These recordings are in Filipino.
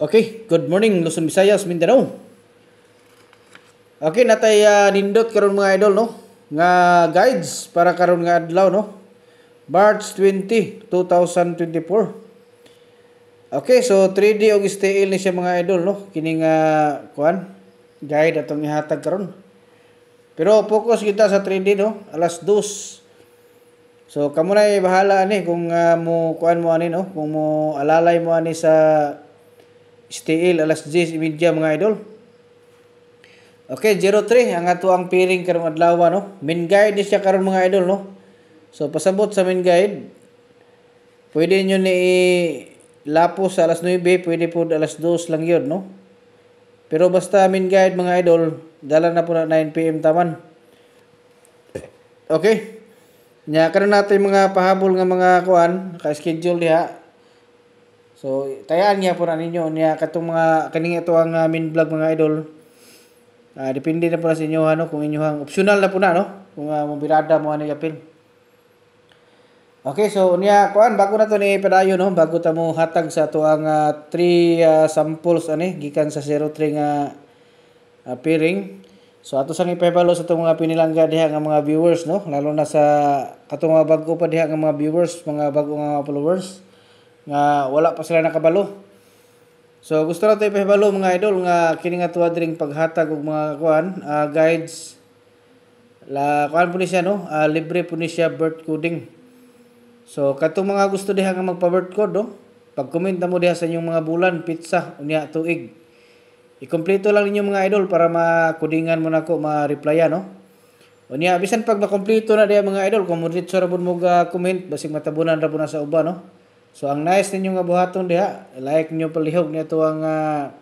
Okay, good morning Luzon, Visayas, Mindanao. Okay, natay uh, nindot karon mga idol no nga guides para karon nga adlaw no. March 20, 2024. Okay, so 3D og STL ni siya mga idol no. Kini nga uh, kuan guide atong ihatag karon. Pero focus kita sa 3D no, alas 2. So kamo na bahala ani kung uh, mo kuan mo ani no, kung mo alalay mo ani sa STL alas 10 media mga idol. Okay, 03 ang ato ang piring karong adlaw no. Main guide ni siya karon mga idol no. So pasabot sa main guide. Pwede niyo ni lapos sa alas 9, pwede po alas 2 lang yon no. Pero basta main guide mga idol, dala na po na 9 PM taman. Okay. Nya karon natin mga pahabol nga mga kuan, ka-schedule diha So, tayaan niya po na ninyo niya katong mga kaning ito ang amin ah, uh, vlog mga idol. Uh, depende na po na sa inyo ano kung inyo ang optional na po na no kung uh, ah, mobirada mo ano yapin. Okay, so niya kuan bago na to ni Pedayo, no bago ta mo hatag sa to ang 3 uh, uh, samples ani eh, gikan sa 03 nga uh, pairing. So ato sang ipebalo sa itong mga pinilangga diha nga mga viewers no lalo na sa katong mga bago pa diha nga mga viewers mga bago nga mga followers nga wala pa sila nakabalo. So gusto na tayo pahibalo mga idol nga kini nga tuwa dring paghatag og mga kuan uh, guides la kuan po ni siya no uh, libre po ni siya birth coding. So katong mga gusto diha nga magpa birth code no pag komenta mo diha sa inyong mga bulan pizza unya tuig. Ikompleto lang ninyo mga idol para ma makudingan mo na ko ma-replya no. Unya bisan pag makompleto na diha mga idol kung mo ra mo ga comment basig matabunan ra po na sa uba no. So ang nice ninyo nga buhaton diha, like nyo palihog nito ang uh,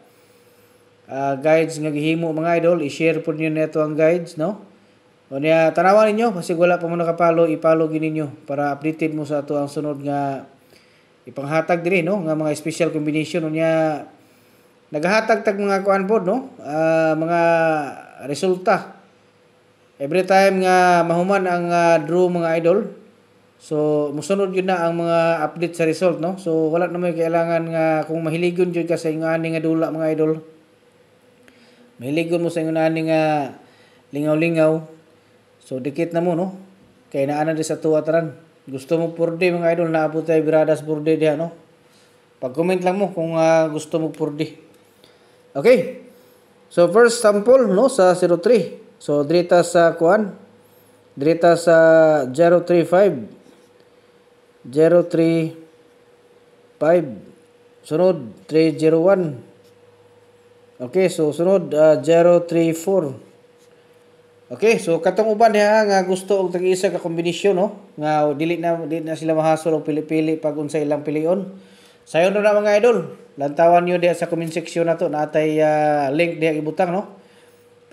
uh, guides nga gihimo mga idol, i-share po ninyo nito ang guides, no? O niya, tanawan ninyo, kasi wala pa mo nakapalo, ipalo nyo para updated mo sa ato ang sunod nga ipanghatag diri no nga mga special combination unya naghatag tag mga kuan board no uh, mga resulta every time nga mahuman ang uh, draw mga idol So, musunod yun na ang mga update sa result, no? So, wala na may kailangan nga kung mahiligon yun ka sa inyo ani nga dula, mga idol. Mahiligon mo sa inyo ani nga lingaw-lingaw. So, dikit na mo, no? Kaya naanan din sa tuwataran. Gusto mo purdi, mga idol, naabot tayo biradas purdi diha, no? Pag-comment lang mo kung uh, gusto mo purdi. Okay. So, first sample, no? Sa 03. So, drita sa kuan. Drita sa 035. 035 sunod 301 okay so sunod uh, 034 okay so katong uban ha nga gusto og tag-isa ka kombinasyon no nga dili na dili na sila mahasol og pili-pili pag unsa ilang pilion sayon na mga idol lantawan niyo diha sa comment section nato natay uh, link diha ibutang no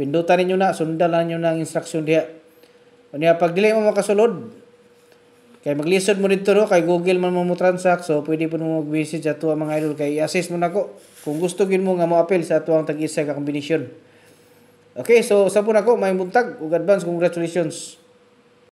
pindutan niyo na sundan na niyo nang instruction diha unya pag dili mo makasulod Kay maglisod mo dito no, kay Google man mo mo transact, so pwede po mo mag-visit sa tuwa mga idol kay i-assist mo nako kung gusto gin mo nga mo appeal sa tuwang tag-isa ka kombinasyon. Okay, so sa po nako may buntag ug advance congratulations.